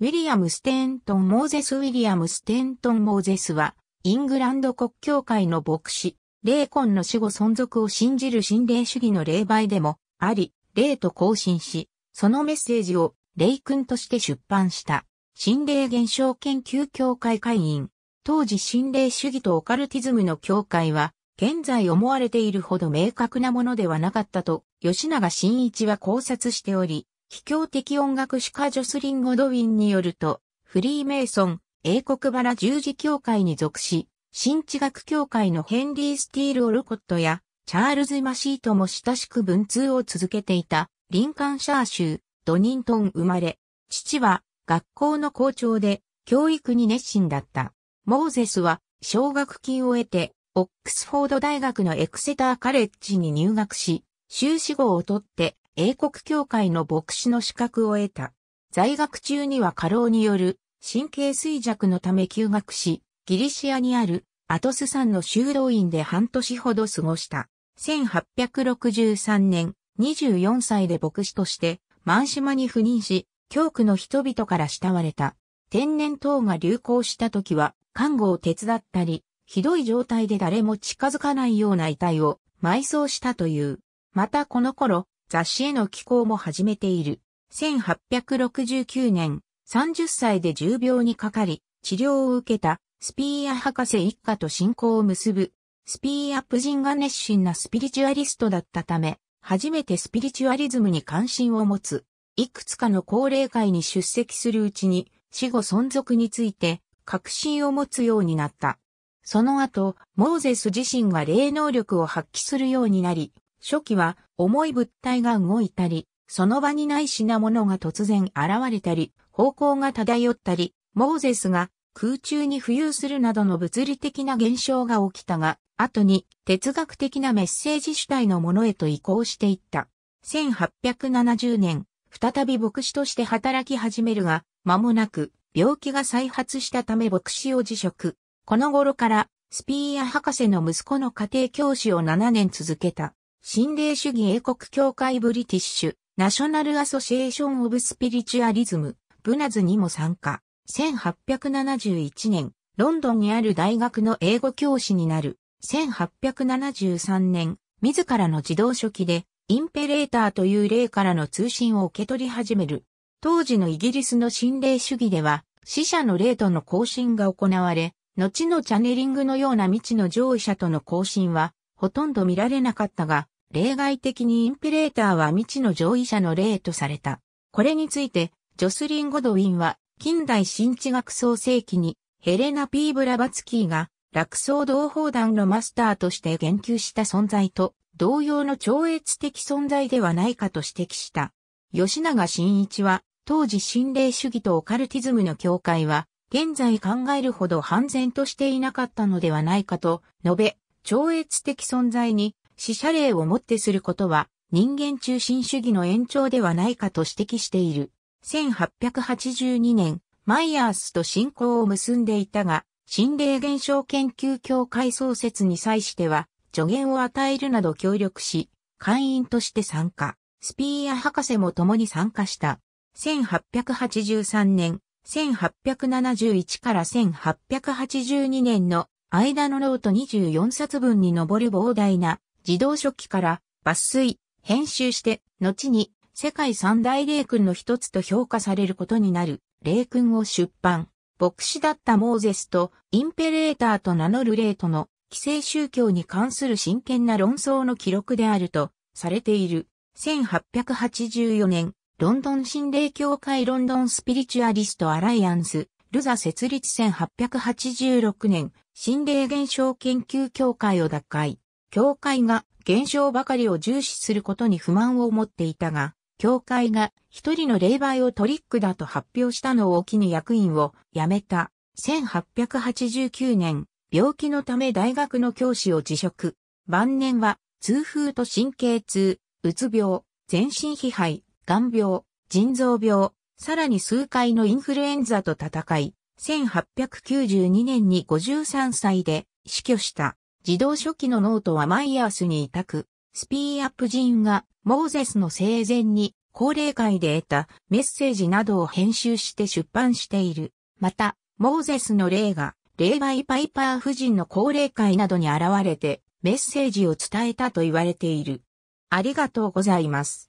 ウィリアム・ステントン・モーゼス・ウィリアム・ステントン・モーゼスは、イングランド国教会の牧師、霊魂の死後存続を信じる心霊主義の霊媒でも、あり、霊と交信し、そのメッセージを霊訓として出版した、心霊現象研究協会会員。当時心霊主義とオカルティズムの教会は、現在思われているほど明確なものではなかったと、吉永真一は考察しており、秘境的音楽史家ジョスリン・ゴドウィンによると、フリーメイソン、英国バラ十字協会に属し、新知学協会のヘンリー・スティール・オルコットや、チャールズ・マシートも親しく文通を続けていた、リンカンシャー州、ドニントン生まれ、父は学校の校長で、教育に熱心だった。モーゼスは、奨学金を得て、オックスフォード大学のエクセターカレッジに入学し、修士号を取って英国教会の牧師の資格を得た。在学中には過労による神経衰弱のため休学し、ギリシアにあるアトス山の修道院で半年ほど過ごした。1863年、24歳で牧師としてシ島に赴任し、教区の人々から慕われた。天然痘が流行した時は、看護を手伝ったり、ひどい状態で誰も近づかないような遺体を埋葬したという。またこの頃、雑誌への寄稿も始めている。1869年、30歳で重病にかかり、治療を受けたスピーア博士一家と信仰を結ぶ。スピーア夫人が熱心なスピリチュアリストだったため、初めてスピリチュアリズムに関心を持つ。いくつかの高齢会に出席するうちに、死後存続について確信を持つようになった。その後、モーゼス自身が霊能力を発揮するようになり、初期は重い物体が動いたり、その場にない品物が突然現れたり、方向が漂ったり、モーゼスが空中に浮遊するなどの物理的な現象が起きたが、後に哲学的なメッセージ主体のものへと移行していった。1870年、再び牧師として働き始めるが、間もなく病気が再発したため牧師を辞職。この頃からスピーア博士の息子の家庭教師を7年続けた。心霊主義英国協会ブリティッシュ、ナショナルアソシエーションオブスピリチュアリズム、ブナズにも参加。1871年、ロンドンにある大学の英語教師になる。1873年、自らの自動書記で、インペレーターという例からの通信を受け取り始める。当時のイギリスの心霊主義では、死者の霊との交信が行われ、後のチャネリングのような未知の上位者との交信は、ほとんど見られなかったが、例外的にインピレーターは未知の上位者の例とされた。これについて、ジョスリン・ゴドウィンは、近代新地学創世紀に、ヘレナ・ピー・ブラバツキーが、落草同胞団のマスターとして言及した存在と、同様の超越的存在ではないかと指摘した。吉永真一は、当時心霊主義とオカルティズムの境界は、現在考えるほど半然としていなかったのではないかと述べ、超越的存在に死者霊をもってすることは人間中心主義の延長ではないかと指摘している。1882年、マイヤースと信仰を結んでいたが、心霊現象研究協会創設に際しては、助言を与えるなど協力し、会員として参加。スピーア博士も共に参加した。1883年、1871から1882年の間のノート24冊分に上る膨大な自動書記から抜粋、編集して、後に世界三大霊君の一つと評価されることになる霊君を出版。牧師だったモーゼスとインペレーターと名乗る霊との既成宗教に関する真剣な論争の記録であるとされている。1884年、ロンドン心霊協会ロンドンスピリチュアリストアライアンスルザ設立1886年、心霊現象研究協会を脱会。協会が現象ばかりを重視することに不満を持っていたが、協会が一人の霊媒をトリックだと発表したのを機に役員を辞めた。1889年、病気のため大学の教師を辞職。晩年は、痛風と神経痛、うつ病、全身疲廃、眼病、腎臓病、さらに数回のインフルエンザと戦い、1892年に53歳で死去した。自動書記のノートはマイヤースに委託。スピーアップ人がモーゼスの生前に高齢会で得たメッセージなどを編集して出版している。また、モーゼスの霊が霊媒パイパー夫人の高齢会などに現れてメッセージを伝えたと言われている。ありがとうございます。